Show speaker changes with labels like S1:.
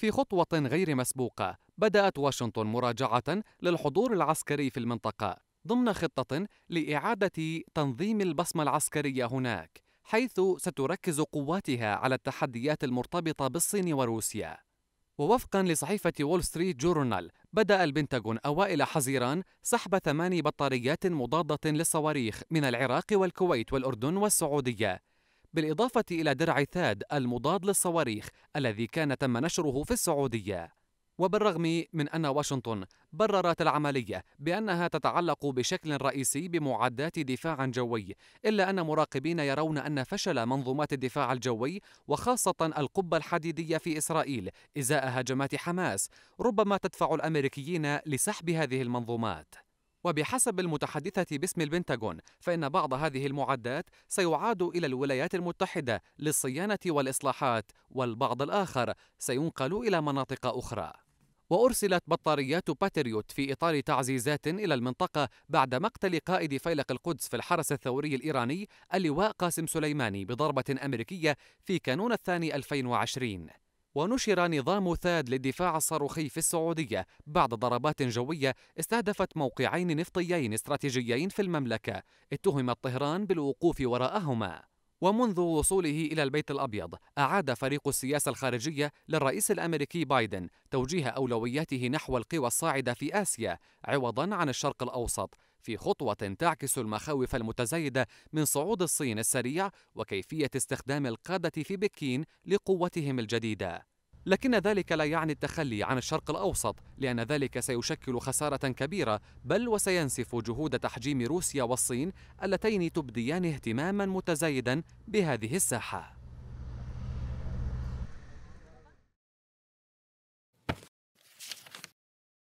S1: في خطوة غير مسبوقة، بدأت واشنطن مراجعة للحضور العسكري في المنطقة ضمن خطة لإعادة تنظيم البصمة العسكرية هناك، حيث ستركز قواتها على التحديات المرتبطة بالصين وروسيا. ووفقا لصحيفة وول ستريت جورنال بدأ البنتاغون أوائل حزيران سحب ثماني بطاريات مضادة للصواريخ من العراق والكويت والأردن والسعودية بالإضافة إلى درع ثاد المضاد للصواريخ الذي كان تم نشره في السعودية وبالرغم من أن واشنطن بررت العملية بأنها تتعلق بشكل رئيسي بمعدات دفاع جوي إلا أن مراقبين يرون أن فشل منظومات الدفاع الجوي وخاصة القبة الحديدية في إسرائيل إزاء هجمات حماس ربما تدفع الأمريكيين لسحب هذه المنظومات وبحسب المتحدثة باسم البنتاغون فإن بعض هذه المعدات سيعاد إلى الولايات المتحدة للصيانة والإصلاحات والبعض الآخر سينقل إلى مناطق أخرى وأرسلت بطاريات باتريوت في إطار تعزيزات إلى المنطقة بعد مقتل قائد فيلق القدس في الحرس الثوري الإيراني اللواء قاسم سليماني بضربة أمريكية في كانون الثاني 2020 ونشر نظام ثاد للدفاع الصاروخي في السعودية بعد ضربات جوية استهدفت موقعين نفطيين استراتيجيين في المملكة اتهمت طهران بالوقوف وراءهما ومنذ وصوله إلى البيت الأبيض أعاد فريق السياسة الخارجية للرئيس الأمريكي بايدن توجيه أولوياته نحو القوى الصاعدة في آسيا عوضا عن الشرق الأوسط في خطوة تعكس المخاوف المتزايدة من صعود الصين السريع وكيفية استخدام القادة في بكين لقوتهم الجديدة لكن ذلك لا يعني التخلي عن الشرق الاوسط لان ذلك سيشكل خساره كبيره بل وسينسف جهود تحجيم روسيا والصين اللتين تبديان اهتماما متزايدا بهذه الساحه